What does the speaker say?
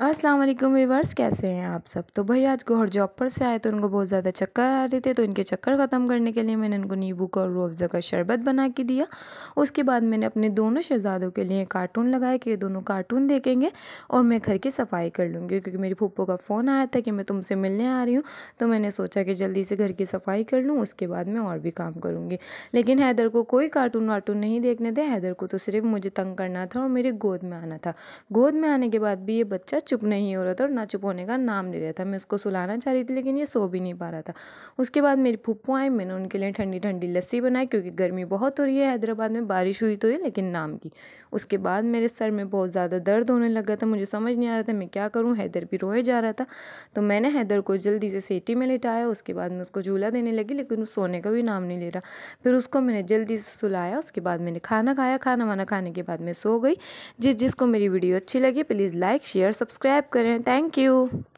अस्सलाम वालेकुम वीवर्स कैसे हैं आप सब तो भाई आज गोहर जॉब पर से आए तो उनको बहुत ज़्यादा चक्कर आ रहे थे तो इनके चक्कर ख़त्म करने के लिए मैंने इनको नींबू का और रूअफ़ज़ा का शरबत बना के दिया उसके बाद मैंने अपने दोनों शहजादों के लिए कार्टून लगाया कि ये दोनों कार्टून देखेंगे और मैं घर की सफाई कर लूँगी क्योंकि मेरी फूफो का फ़ोन आया था कि मैं तुमसे मिलने आ रही हूँ तो मैंने सोचा कि जल्दी से घर की सफाई कर लूँ उसके बाद मैं और भी काम करूँगी लेकिन हैदर को कोई कार्टून वार्टून नहीं देखने थे हैदर को तो सिर्फ मुझे तंग करना था और मेरे गोद में आना था गोद में आने के बाद भी ये बच्चा चुप नहीं हो रहा था और ना चुप होने का नाम नहीं रहा था मैं उसको सुलाना चाह रही थी लेकिन ये सो भी नहीं पा रहा था उसके बाद मेरी फुप्पू आई मैंने उनके लिए ठंडी ठंडी लस्सी बनाई क्योंकि गर्मी बहुत हो रही है हैदराबाद में बारिश हुई तो है लेकिन नाम की उसके बाद मेरे सर में बहुत ज़्यादा दर्द होने लगा था मुझे समझ नहीं आ रहा था मैं क्या करूँ हैदर भी रोए जा रहा था तो मैंने हैदर को जल्दी से सेटी में लिटाया उसके बाद मैं उसको झूला देने लगी लेकिन सोने का भी नाम नहीं ले रहा फिर उसको मैंने जल्दी से सुलाया उसके बाद मैंने खाना खाया खाना वाना खाने के बाद मैं सो गई जिस जिसको मेरी वीडियो अच्छी लगी प्लीज़ लाइक शेयर सब सब्सक्राइब करें थैंक यू